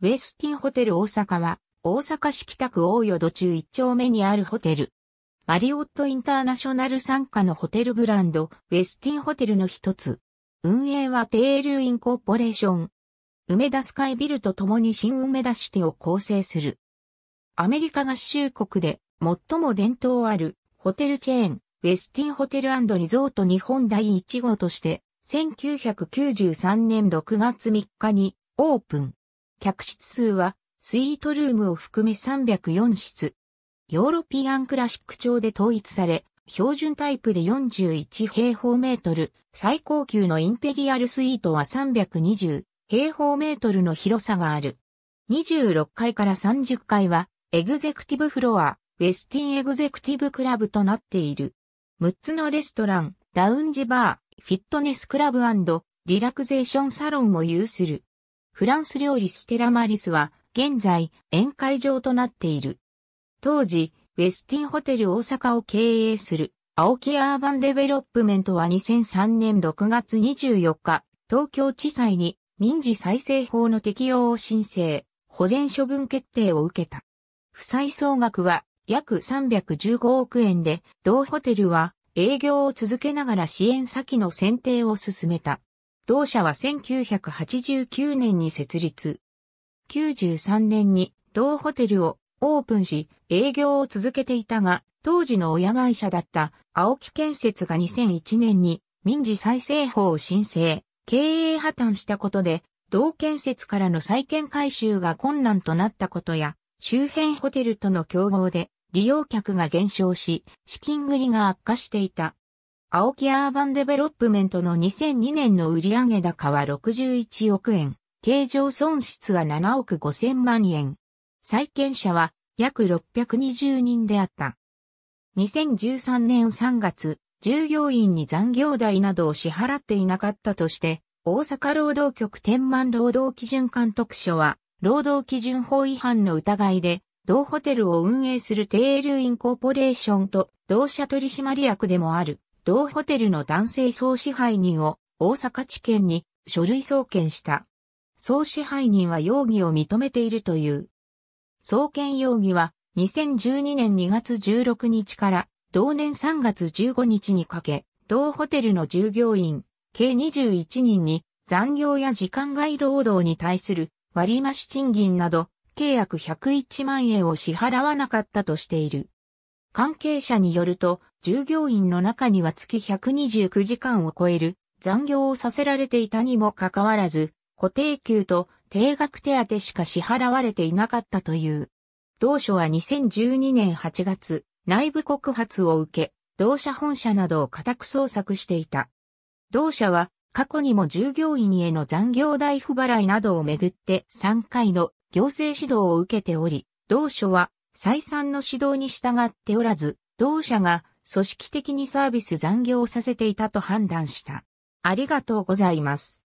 ウェスティンホテル大阪は、大阪市北区大淀中1丁目にあるホテル。マリオットインターナショナル参加のホテルブランド、ウェスティンホテルの一つ。運営はテールインコーポレーション。梅田スカイビルと共に新梅田シティを構成する。アメリカ合衆国で最も伝統あるホテルチェーン、ウェスティンホテルリゾート日本第1号として、1993年6月3日にオープン。客室数はスイートルームを含め304室。ヨーロピアンクラシック調で統一され、標準タイプで41平方メートル、最高級のインペリアルスイートは320平方メートルの広さがある。26階から30階は、エグゼクティブフロア、ウェスティンエグゼクティブクラブとなっている。6つのレストラン、ラウンジバー、フィットネスクラブリラクゼーションサロンを有する。フランス料理ステラマリスは、現在、宴会場となっている。当時、ウェスティンホテル大阪を経営する、青木アーバンデベロップメントは2003年6月24日、東京地裁に民事再生法の適用を申請、保全処分決定を受けた。負債総額は約315億円で、同ホテルは営業を続けながら支援先の選定を進めた。同社は1989年に設立。93年に同ホテルをオープンし、営業を続けていたが、当時の親会社だった青木建設が2001年に民事再生法を申請、経営破綻したことで、同建設からの再建回収が困難となったことや、周辺ホテルとの競合で利用客が減少し、資金繰りが悪化していた。青木アーバンデベロップメントの2002年の売上高は61億円、経常損失は7億5千万円。債権者は約620人であった。2013年3月、従業員に残業代などを支払っていなかったとして、大阪労働局天満労働基準監督署は、労働基準法違反の疑いで、同ホテルを運営するテールインコーポレーションと同社取締役でもある、同ホテルの男性総支配人を大阪地検に書類送検した。総支配人は容疑を認めているという。送検容疑は2012年2月16日から同年3月15日にかけ、同ホテルの従業員、計21人に残業や時間外労働に対する割増賃金など、契約101万円を支払わなかったとしている。関係者によると、従業員の中には月129時間を超える残業をさせられていたにもかかわらず、固定給と定額手当しか支払われていなかったという。同署は2012年8月、内部告発を受け、同社本社などを家宅捜索していた。同社は過去にも従業員への残業代不払いなどをめぐって3回の行政指導を受けており、同署は再三の指導に従っておらず、同社が組織的にサービス残業をさせていたと判断した。ありがとうございます。